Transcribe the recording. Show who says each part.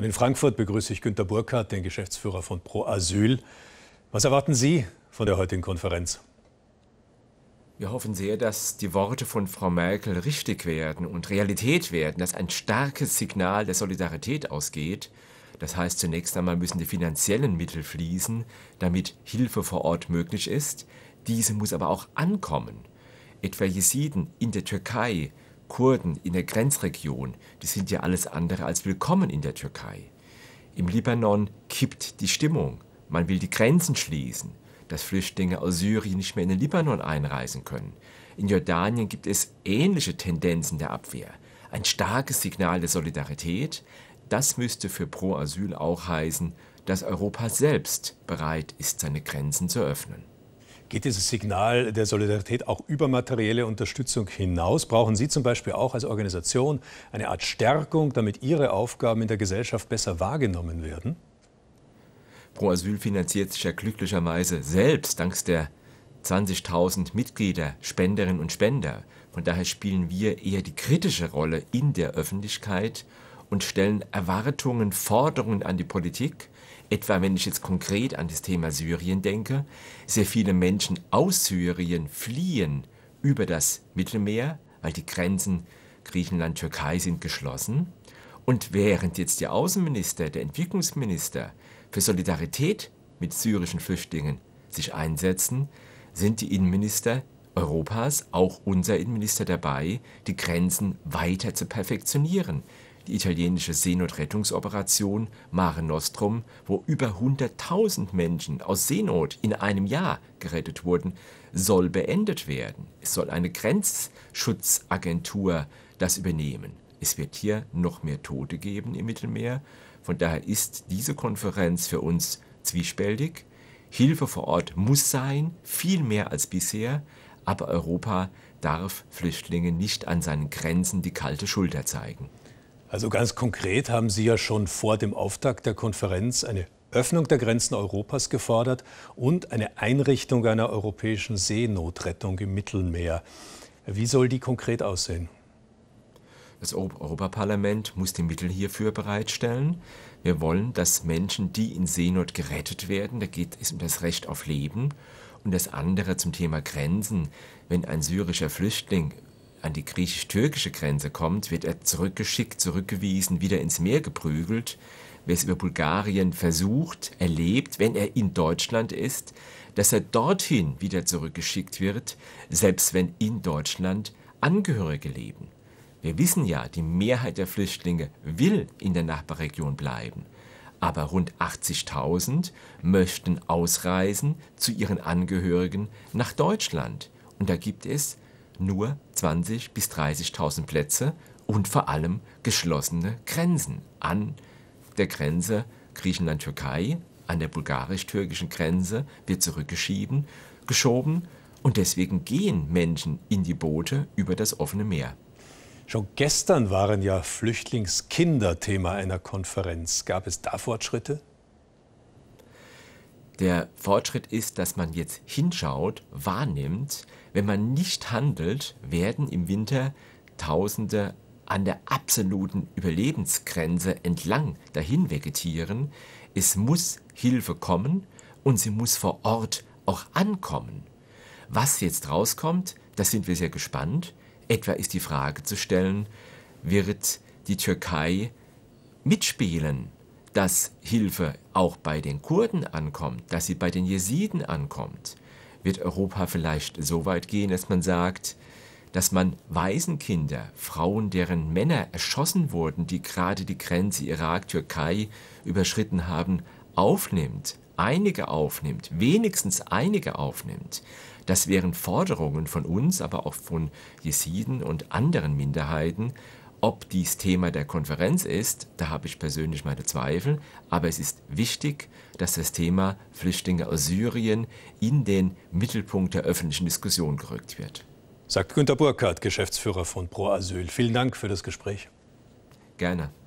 Speaker 1: Und in Frankfurt begrüße ich Günter Burkhardt, den Geschäftsführer von Pro Asyl. Was erwarten Sie von der heutigen Konferenz?
Speaker 2: Wir hoffen sehr, dass die Worte von Frau Merkel richtig werden und Realität werden, dass ein starkes Signal der Solidarität ausgeht. Das heißt, zunächst einmal müssen die finanziellen Mittel fließen, damit Hilfe vor Ort möglich ist. Diese muss aber auch ankommen. Etwa Jesiden in der Türkei, Kurden in der Grenzregion, die sind ja alles andere als willkommen in der Türkei. Im Libanon kippt die Stimmung. Man will die Grenzen schließen, dass Flüchtlinge aus Syrien nicht mehr in den Libanon einreisen können. In Jordanien gibt es ähnliche Tendenzen der Abwehr. Ein starkes Signal der Solidarität, das müsste für Pro-Asyl auch heißen, dass Europa selbst bereit ist, seine Grenzen zu öffnen. Geht dieses Signal der Solidarität auch über materielle Unterstützung
Speaker 1: hinaus? Brauchen Sie zum Beispiel auch als Organisation eine Art Stärkung, damit Ihre Aufgaben in der Gesellschaft besser wahrgenommen werden?
Speaker 2: Pro Asyl finanziert sich ja glücklicherweise selbst dank der 20.000 Mitglieder, Spenderinnen und Spender. Von daher spielen wir eher die kritische Rolle in der Öffentlichkeit und stellen Erwartungen, Forderungen an die Politik, etwa wenn ich jetzt konkret an das Thema Syrien denke, sehr viele Menschen aus Syrien fliehen über das Mittelmeer, weil die Grenzen Griechenland, Türkei sind geschlossen. Und während jetzt der Außenminister, der Entwicklungsminister für Solidarität mit syrischen Flüchtlingen sich einsetzen, sind die Innenminister Europas, auch unser Innenminister dabei, die Grenzen weiter zu perfektionieren die italienische Seenotrettungsoperation Mare Nostrum, wo über 100.000 Menschen aus Seenot in einem Jahr gerettet wurden, soll beendet werden. Es soll eine Grenzschutzagentur das übernehmen. Es wird hier noch mehr Tote geben im Mittelmeer. Von daher ist diese Konferenz für uns zwiespältig. Hilfe vor Ort muss sein, viel mehr als bisher, aber Europa darf Flüchtlinge nicht an seinen Grenzen die kalte Schulter zeigen. Also ganz konkret haben Sie ja schon
Speaker 1: vor dem Auftakt der Konferenz eine Öffnung der Grenzen Europas gefordert und eine Einrichtung einer europäischen Seenotrettung im Mittelmeer. Wie soll die konkret
Speaker 2: aussehen? Das Europaparlament muss die Mittel hierfür bereitstellen. Wir wollen, dass Menschen, die in Seenot gerettet werden, da geht es um das Recht auf Leben. Und das andere zum Thema Grenzen. Wenn ein syrischer Flüchtling an die griechisch-türkische Grenze kommt, wird er zurückgeschickt, zurückgewiesen, wieder ins Meer geprügelt. Wer es über Bulgarien versucht, erlebt, wenn er in Deutschland ist, dass er dorthin wieder zurückgeschickt wird, selbst wenn in Deutschland Angehörige leben. Wir wissen ja, die Mehrheit der Flüchtlinge will in der Nachbarregion bleiben, aber rund 80.000 möchten ausreisen zu ihren Angehörigen nach Deutschland. Und da gibt es nur 20.000 bis 30.000 Plätze und vor allem geschlossene Grenzen an der Grenze Griechenland-Türkei, an der bulgarisch-türkischen Grenze wird zurückgeschoben geschoben und deswegen gehen Menschen in die Boote über das
Speaker 1: offene Meer. Schon gestern waren ja Flüchtlingskinder Thema einer Konferenz. Gab es da Fortschritte?
Speaker 2: Der Fortschritt ist, dass man jetzt hinschaut, wahrnimmt. Wenn man nicht handelt, werden im Winter Tausende an der absoluten Überlebensgrenze entlang dahin vegetieren. Es muss Hilfe kommen und sie muss vor Ort auch ankommen. Was jetzt rauskommt, da sind wir sehr gespannt. Etwa ist die Frage zu stellen, wird die Türkei mitspielen? dass Hilfe auch bei den Kurden ankommt, dass sie bei den Jesiden ankommt, wird Europa vielleicht so weit gehen, dass man sagt, dass man Waisenkinder, Frauen, deren Männer erschossen wurden, die gerade die Grenze Irak-Türkei überschritten haben, aufnimmt, einige aufnimmt, wenigstens einige aufnimmt. Das wären Forderungen von uns, aber auch von Jesiden und anderen Minderheiten, ob dies Thema der Konferenz ist, da habe ich persönlich meine Zweifel, aber es ist wichtig, dass das Thema Flüchtlinge aus Syrien in den Mittelpunkt der öffentlichen Diskussion gerückt wird.
Speaker 1: Sagt Günter Burkhardt, Geschäftsführer von Pro Asyl. Vielen Dank für das Gespräch.
Speaker 2: Gerne.